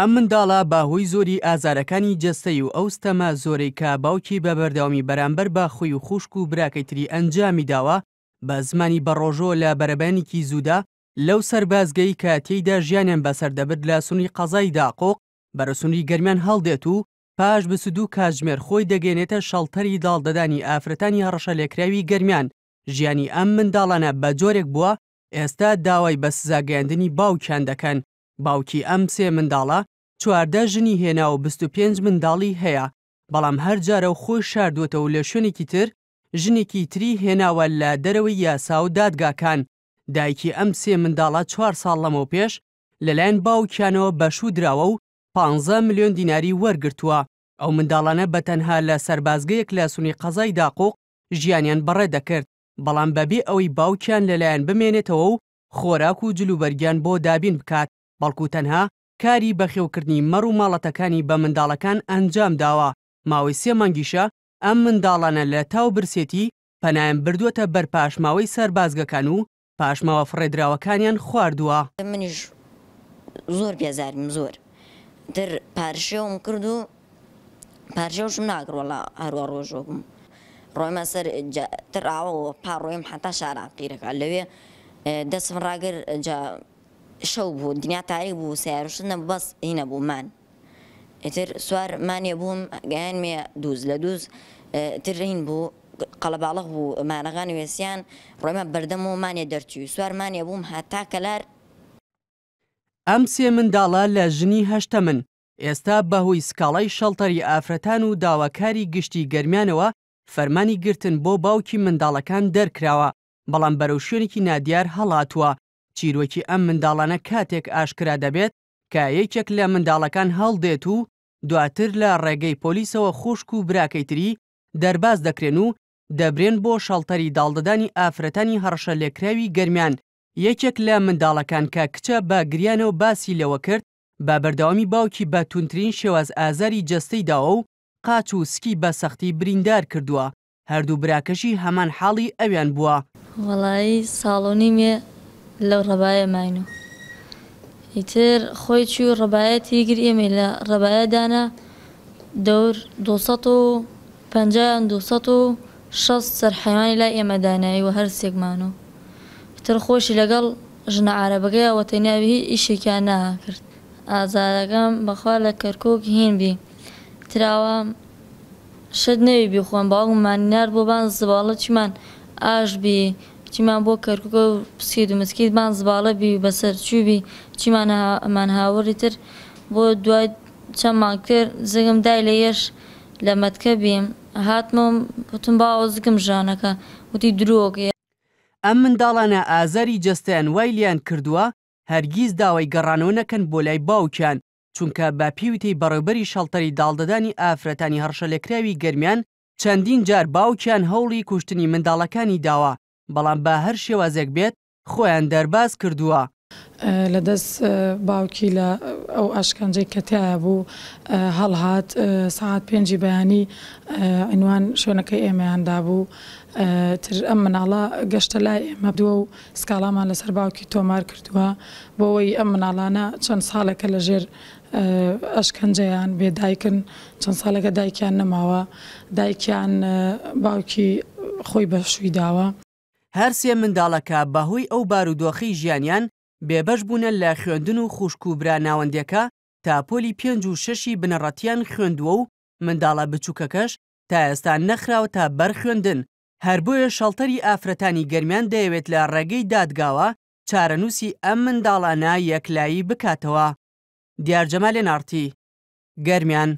ئەم منداڵە باهۆی زۆری ئازارەکانی جەستەی و ئەوستەمە زۆرەی کا باوکی بەبەرداوامی بەرامبەر بە خۆی و خوشک و براکەی تری ئەنجامی داوە بە زمانی بەڕۆژۆ لە بەرەبانێکی زوودا لەو سەربازگەی کە تێیدا ژیانیان بەسەردەبرد لە سنووری قەزای داقۆق بەرەسنووری گەرمیان هەڵدێت و پاش بسودوو کاژمێر خۆی دەگەێنێتە شەڵتەری داڵدەدانی ئافرەتانی هەڕەشە لێکراوی گەرمیان ژیانی ئەم منداڵانە بە جۆرێک بووە ئێستا داوای بەسزاگەاندنی باوکیان دەکەن باوکی ئەم سێ منداڵە چواردە ژنی هێنا و 25 منداڵی هەیە بەڵام هەر جارە و خۆی شاردوێتەوە لە شوێنێکی تر ژنێکی تری هێناوە لە دەرەوەی یاسا و دادگاکان دایکی ئەم سێ منداڵە چوار ساڵ لەمەوە پێش لەلایەن باوکیانەوە بەشوو دراوە و 15 میلیۆن دیناری وەرگرتووە ئەو منداڵانە بە تەنها لە سربازگەیەک لە سونی قەزای داقۆق ژیانیان بەڕێ دەکرد بەڵام بەبێ ئەوی باوکیان لەلایەن بمێنێتەوە و خۆراک و جلوبەرگیان بۆ دابین بکات بەڵکو تەنها کاری بەخێوکردنی مەڕ و ماڵەتەکانی بە منداڵەکان ئەنجام داوە ماوەی سێ مەنگیشە ئەم منداڵانە لە تاو برسێتی پەنایان بردووەتە بەر پاشماوەی سەربازگەکان و پاشماوە فڕێدراوەکانیان خواردووە منیش زۆر بێزاریم زۆر در پارشێوم کرد و پارشێوشم ناگرۆڵە هەروە ڕۆژۆبم ڕۆیمە سەر ترراوە پاڕۆیم حتا شاران قیرەکە لەوێ دەستم ڕاگر شەو بوو دنیا تاریک بوو سیارشنە بەس هینە بوومان ئتر سوارمانە بووم گەیانمێ دووز لە دووز ترین بوو قەڵەباڵق بوو مانەغان وێسیان ڕێمە بەردەم و مانێ دەرچوی سوارمانە بووم هاتا کەلار ئەم سێ منداڵە لە ژنی هەشتە من ئێستا بەهۆی سکاڵای شەڵتەری ئافرەتان و داواکاری گشتی گەرمیانەوە فەرمانی گرتن بۆ باوکی منداڵەکان دەرکراوە بەڵام بەرەو شوێنێکی نادیار هەڵاتوە چیرۆکی ئەم منداڵانە کاتێک ئاشکرا دەبێت کە یەکێک لە منداڵەکان هەڵدێت و دواتر لە ڕێگەی پۆلیسەوە خوشک و براکەی تری دەرباز دەکرێن و دەبرێن بۆ شەڵتەری داڵدەدانی ئافرەتانی هەڕشە لێکراوی گەرمیان یەکێک لە منداڵەکان کە کچە بە گریانەوە باسی لەوە کرد بە بەردەوامی باوکی بە تونترین شێواز ئازاری جەستەی داوە و قاچ و سکی بە سەختی بریندار کردووە هەردوو براکەشی هەمان حاڵی ئەویان بووە وەڵایی ساڵۆنیمێ لەو ڕەبایە ماینەوە ئیتر خۆی چی و ڕەبایەتی گر ئێمە لە ڕەبایەدانە دەور 250 شەست سەرحەیوانی لای ئێمە دانایی و هەر سێکمانەوە تر خۆشی لەگەڵ ژنە عربەکەی وەتەنیاوی ئیشێکیان ناکرد ئازارەکەم بەخوا لە کەرکۆک هینبی تراوە شت نەوی بیخۆن باوەمانینار بۆ بان زباڵە چیمان ئاش بی چیمان بۆ کەرکگە و پسکی دومسکیتمان زباڵە بی بەسەر چوبی چیمانمان هاوڕی تر بۆ دوای چەندمان کرد زگم دای لە یەش لە مەتکە بیم هاتمە وتم باوە زگم ژانەکە وتی درۆگە ئەم منداڵانە ئازاری جستیان وای لیان کردووە هەرگیز داوای گەڕانەوە نەکەن بۆ لای باوکیان چونکە بە پیوتی بەڕێبەری شەڵتەری داڵدەدانی ئافرەتانی هەرشەلێکراوی گەرمیان چەندین جار باوکیان هەوڵی کوشتنی منداڵەکانی داوە بەڵام با هەر شێوازێک بێت خۆیان دەرباز کردووە. لەدەست باوکی لە ئەو ئاشکەنجەی کەتیایە بوو هەڵهات سعات پێنجی بەیانی ئەینوان شوێنەکەی ئێمەیاندا بوو تر ئەم مناڵە گەشتە لای ئێمە دووە و سکاڵامان لەسەر باوکی تۆمار کردووە بۆەوەی ئەم مناڵانە چەند ساڵەکە لە ژێر ئەشکەنجەیان بێدایکن چەند ساڵەکە دایکیان نەماوە دایکیان باوکی خۆی بە شووی داوە هەرسێ منداڵەکە بەهۆی ئەو بارودۆخی ژیانیان بێبەش بوونە لە خوێندن و خوشکوبرا ناوەندەکە تا پۆلی پێنج و شەشی بنەڕەتیان خوێندووە و منداڵە بچووکەکەش تا ئێستا نەخراوە تا بەرخێندن هەر بۆیە شەڵتەری ئافرەتانی گەرمیان دەیەوێت لە ڕێگەی دادگاوە چارەنووسی ئەم منداڵانە یەکلایی بکاتەوە دیارجەمە لێ نارتی گەرمیان